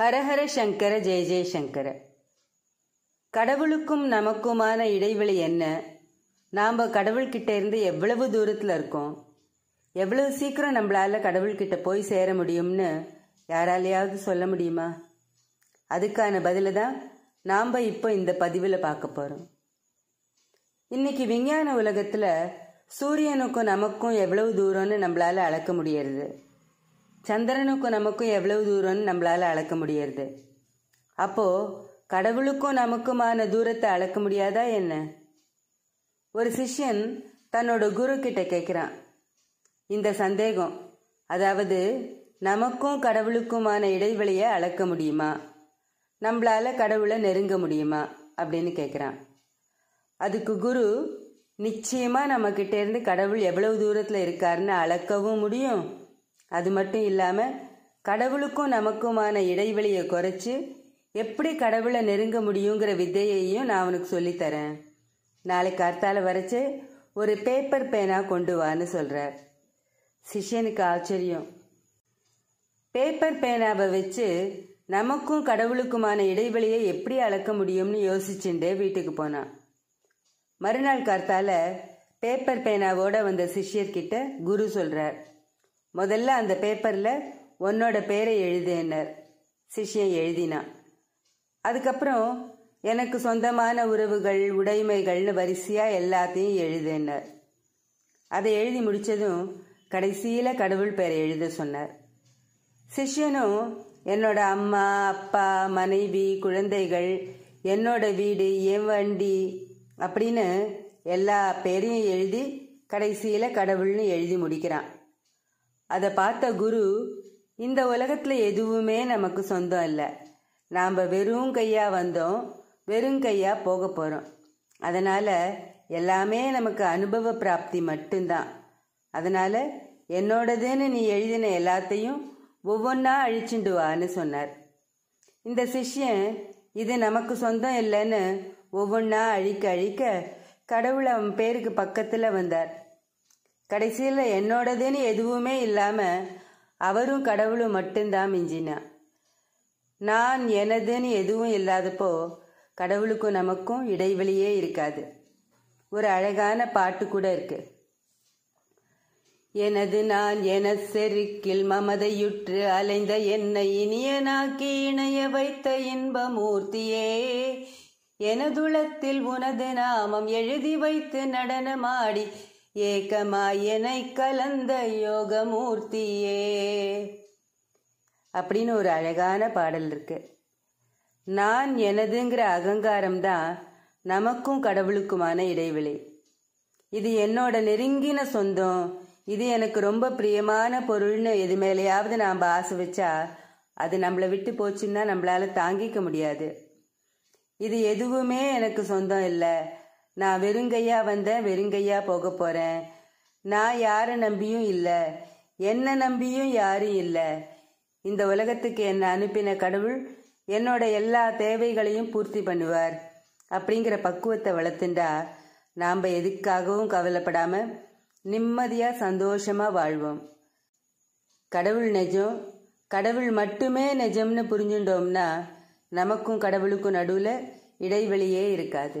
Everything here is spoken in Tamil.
ஹரஹர சங்கர ஜெய ஜெயசங்கர கடவுளுக்கும் நமக்குமான இடைவெளி என்ன நாம் கடவுள்கிட்ட இருந்து எவ்வளவு தூரத்தில் இருக்கோம் எவ்வளவு சீக்கிரம் நம்மளால் கடவுள்கிட்ட போய் சேர முடியும்னு யாராலையாவது சொல்ல முடியுமா அதுக்கான பதிலை தான் நாம் இப்போ இந்த பதிவில் பார்க்க போகிறோம் இன்னைக்கு விஞ்ஞான உலகத்தில் சூரியனுக்கும் நமக்கும் எவ்வளவு தூரம்னு நம்மளால் அளக்க முடியறது சந்திரனுக்கும் நமக்கும் எவ்வளவு தூரம்னு நம்மளால் அளக்க முடியறது அப்போது கடவுளுக்கும் நமக்குமான தூரத்தை அளக்க முடியாதா என்ன ஒரு சிஷ்யன் தன்னோட குரு கிட்ட கேட்குறான் இந்த சந்தேகம் அதாவது நமக்கும் கடவுளுக்குமான இடைவெளியை அளக்க முடியுமா நம்மளால் கடவுளை நெருங்க முடியுமா அப்படின்னு கேட்குறான் அதுக்கு குரு நிச்சயமாக நம்மக்கிட்டேருந்து கடவுள் எவ்வளவு தூரத்தில் இருக்காருன்னு அளக்கவும் முடியும் அது மட்டும் இல்லாமல் கடவுளுக்கும் நமக்குமான இடைவெளியை குறைச்சி எப்படி கடவுளை நெருங்க முடியுங்கிற வித்தையையும் நான் அவனுக்கு சொல்லித்தரேன் நாளைக்கு கார்த்தால வரைச்சு ஒரு பேப்பர் பேனா கொண்டு வான்னு சொல்கிறார் சிஷ்யனுக்கு ஆச்சரியம் பேப்பர் பேனாவை வச்சு நமக்கும் கடவுளுக்குமான இடைவெளியை எப்படி அளக்க முடியும்னு யோசிச்சுட்டே வீட்டுக்கு போனான் மறுநாள் கார்த்தால பேப்பர் பேனாவோட வந்த சிஷ்யர்கிட்ட குரு சொல்கிறார் முதல்ல அந்த பேப்பரில் உன்னோட பேரை எழுதேனர் சிஷ்யன் எழுதினான் அதுக்கப்புறம் எனக்கு சொந்தமான உறவுகள் உடைமைகள்னு வரிசையாக எல்லாத்தையும் எழுதேனர் அதை எழுதி முடித்ததும் கடைசியில் கடவுள் பேரை எழுத சொன்னார் சிஷ்யனும் என்னோட அம்மா அப்பா மனைவி குழந்தைகள் என்னோட வீடு என் வண்டி அப்படின்னு எல்லா பேரையும் எழுதி கடைசியில் கடவுள்னு எழுதி முடிக்கிறான் அதை பார்த்த குரு இந்த உலகத்தில் எதுவுமே நமக்கு சொந்தம் இல்லை நாம் வெறும் கையாக வந்தோம் வெறும் கையாக போக போகிறோம் அதனால் எல்லாமே நமக்கு அனுபவ பிராப்தி மட்டும்தான் அதனால் என்னோடதுன்னு நீ எழுதின எல்லாத்தையும் ஒவ்வொன்றா அழிச்சுண்டு வான்னு சொன்னார் இந்த சிஷ்யன் இது நமக்கு சொந்தம் இல்லைன்னு ஒவ்வொன்றா அழிக்க அழிக்க கடவுள் அவன் பேருக்கு பக்கத்தில் வந்தார் கடைசியில் என்னோடதுன்னு எதுவுமே இல்லாமல் அவரும் கடவுளும் மட்டும்தான் மிஞ்சினா நான் எனதுன்னு எதுவும் இல்லாதப்போ கடவுளுக்கும் நமக்கும் இடைவெளியே இருக்காது ஒரு அழகான பாட்டு கூட இருக்கு எனது நான் என செருக்கில் மமதையுற்று அலைந்த என்னை இனிய நாக்கி இணைய வைத்த இன்ப மூர்த்தியே எனதுளத்தில் உனது நாமம் எழுதி வைத்து நடனமாடி ஏகமாயனை கலந்த யோகமூர்த்தியே அப்படின்னு ஒரு அழகான பாடல் இருக்கு நான் எனதுங்கிற அகங்காரம்தான் நமக்கும் கடவுளுக்குமான இடைவெளி இது என்னோட நெருங்கின சொந்தம் இது எனக்கு ரொம்ப பிரியமான பொருள்னு எது மேலேயாவது நாம் ஆசை வச்சா அது நம்மளை விட்டு போச்சுன்னா நம்மளால தாங்கிக்க முடியாது இது எதுவுமே எனக்கு சொந்தம் இல்லை நான் வெறுங்கையா வந்தேன் வெறுங்கையா போக போறேன் நான் யாரை நம்பியும் இல்லை என்ன நம்பியும் யாரும் இல்லை இந்த உலகத்துக்கு என்னை அனுப்பின கடவுள் என்னோட எல்லா தேவைகளையும் பூர்த்தி பண்ணுவார் அப்படிங்கிற பக்குவத்தை வளர்த்துண்டா நாம் எதுக்காகவும் கவலைப்படாமல் நிம்மதியாக சந்தோஷமாக வாழ்வோம் கடவுள் நெஜம் கடவுள் மட்டுமே நெஜம்னு புரிஞ்சுட்டோம்னா நமக்கும் கடவுளுக்கும் நடுவில் இடைவெளியே இருக்காது